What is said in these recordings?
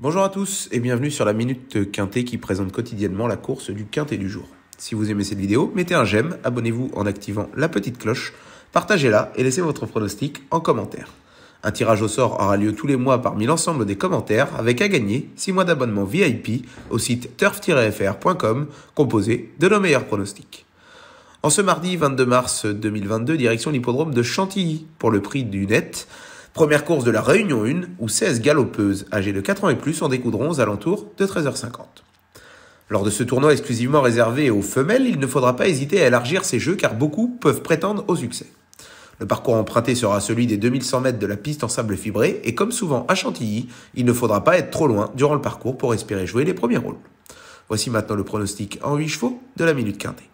Bonjour à tous et bienvenue sur la Minute Quintée qui présente quotidiennement la course du Quintet du jour. Si vous aimez cette vidéo, mettez un j'aime, abonnez-vous en activant la petite cloche, partagez-la et laissez votre pronostic en commentaire. Un tirage au sort aura lieu tous les mois parmi l'ensemble des commentaires avec à gagner 6 mois d'abonnement VIP au site turf-fr.com composé de nos meilleurs pronostics. En ce mardi 22 mars 2022, direction l'hippodrome de Chantilly pour le prix du net. Première course de la Réunion 1, où 16 galopeuses âgées de 4 ans et plus en découdront aux alentours de 13h50. Lors de ce tournoi exclusivement réservé aux femelles, il ne faudra pas hésiter à élargir ses jeux car beaucoup peuvent prétendre au succès. Le parcours emprunté sera celui des 2100 mètres de la piste en sable fibré et comme souvent à Chantilly, il ne faudra pas être trop loin durant le parcours pour espérer jouer les premiers rôles. Voici maintenant le pronostic en 8 chevaux de la minute quintée.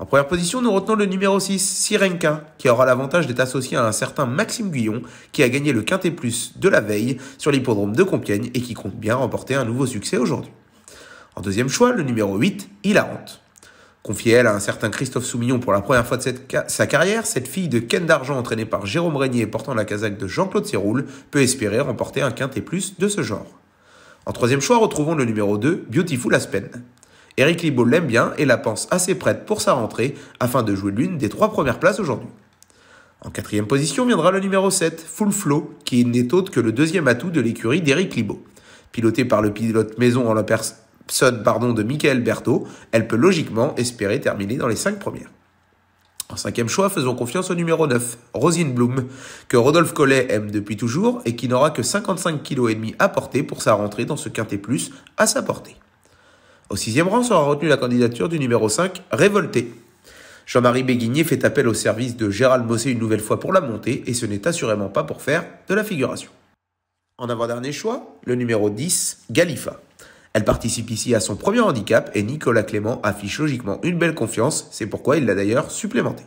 En première position, nous retenons le numéro 6, Sirenka, qui aura l'avantage d'être associé à un certain Maxime Guyon, qui a gagné le Quintet Plus de la veille sur l'hippodrome de Compiègne et qui compte bien remporter un nouveau succès aujourd'hui. En deuxième choix, le numéro 8, Hilarante. Confiée elle à un certain Christophe Soumillon pour la première fois de sa carrière, cette fille de Ken d'Argent entraînée par Jérôme Régnier et portant la casaque de Jean-Claude Siroule peut espérer remporter un quintet plus de ce genre. En troisième choix, retrouvons le numéro 2, Beautiful Aspen. Eric Libaud l'aime bien et la pense assez prête pour sa rentrée afin de jouer l'une des trois premières places aujourd'hui. En quatrième position viendra le numéro 7, Full Flow, qui n'est autre que le deuxième atout de l'écurie d'Eric Libaud. Pilotée par le pilote maison en la personne pardon, de Michael Berthaud, elle peut logiquement espérer terminer dans les cinq premières. En cinquième choix, faisons confiance au numéro 9, Rosine Bloom, que Rodolphe Collet aime depuis toujours et qui n'aura que 55,5 kg à porter pour sa rentrée dans ce quintet plus à sa portée. Au sixième rang sera retenue la candidature du numéro 5, Révolté. Jean-Marie Béguinier fait appel au service de Gérald Mossé une nouvelle fois pour la montée, et ce n'est assurément pas pour faire de la figuration. En avant-dernier choix, le numéro 10, Galifa. Elle participe ici à son premier handicap et Nicolas Clément affiche logiquement une belle confiance, c'est pourquoi il l'a d'ailleurs supplémenté.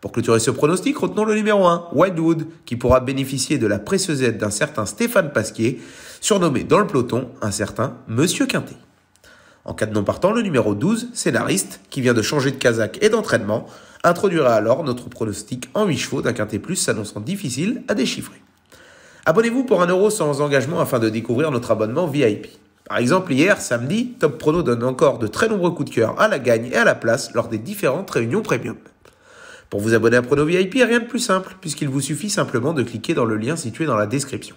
Pour clôturer ce pronostic, retenons le numéro 1, Whitewood, qui pourra bénéficier de la précieuse aide d'un certain Stéphane Pasquier, surnommé dans le peloton un certain Monsieur Quintet. En cas de non partant, le numéro 12, scénariste, qui vient de changer de casaque et d'entraînement, introduira alors notre pronostic en 8 chevaux d'un quintet plus s'annonçant difficile à déchiffrer. Abonnez-vous pour un euro sans engagement afin de découvrir notre abonnement VIP. Par exemple, hier, samedi, Top Prono donne encore de très nombreux coups de cœur à la gagne et à la place lors des différentes réunions premium. Pour vous abonner à Prono VIP, rien de plus simple, puisqu'il vous suffit simplement de cliquer dans le lien situé dans la description.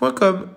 www.lesbiennesdescartes.com.